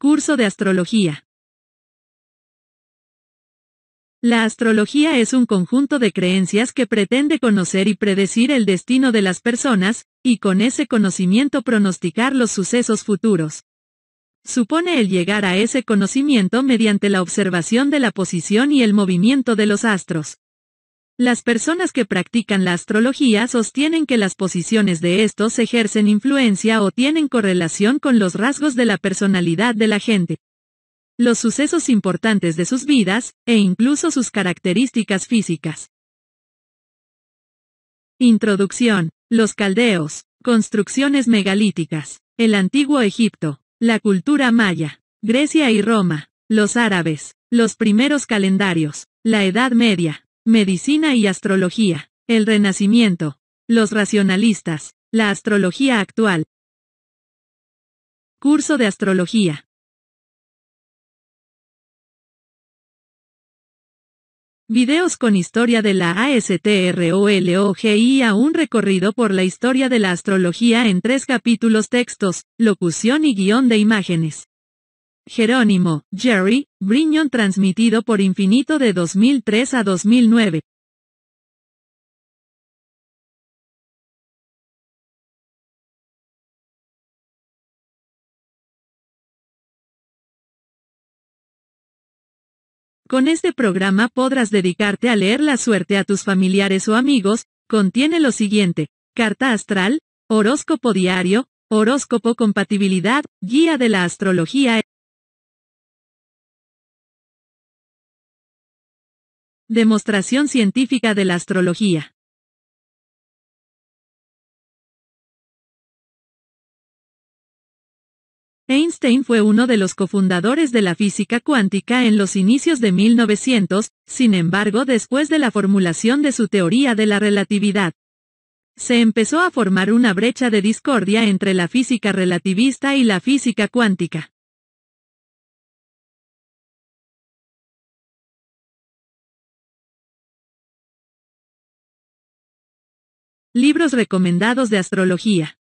Curso de Astrología. La astrología es un conjunto de creencias que pretende conocer y predecir el destino de las personas, y con ese conocimiento pronosticar los sucesos futuros. Supone el llegar a ese conocimiento mediante la observación de la posición y el movimiento de los astros. Las personas que practican la astrología sostienen que las posiciones de estos ejercen influencia o tienen correlación con los rasgos de la personalidad de la gente, los sucesos importantes de sus vidas, e incluso sus características físicas. Introducción. Los caldeos, construcciones megalíticas, el antiguo Egipto, la cultura maya, Grecia y Roma, los árabes, los primeros calendarios, la Edad Media, Medicina y astrología. El Renacimiento. Los racionalistas. La astrología actual. Curso de astrología. Videos con historia de la ASTROLOGI a un recorrido por la historia de la astrología en tres capítulos textos, locución y guión de imágenes. Jerónimo, Jerry, Brignon transmitido por Infinito de 2003 a 2009. Con este programa podrás dedicarte a leer la suerte a tus familiares o amigos, contiene lo siguiente, carta astral, horóscopo diario, horóscopo compatibilidad, guía de la astrología. Demostración científica de la astrología. Einstein fue uno de los cofundadores de la física cuántica en los inicios de 1900, sin embargo después de la formulación de su teoría de la relatividad. Se empezó a formar una brecha de discordia entre la física relativista y la física cuántica. Libros recomendados de astrología.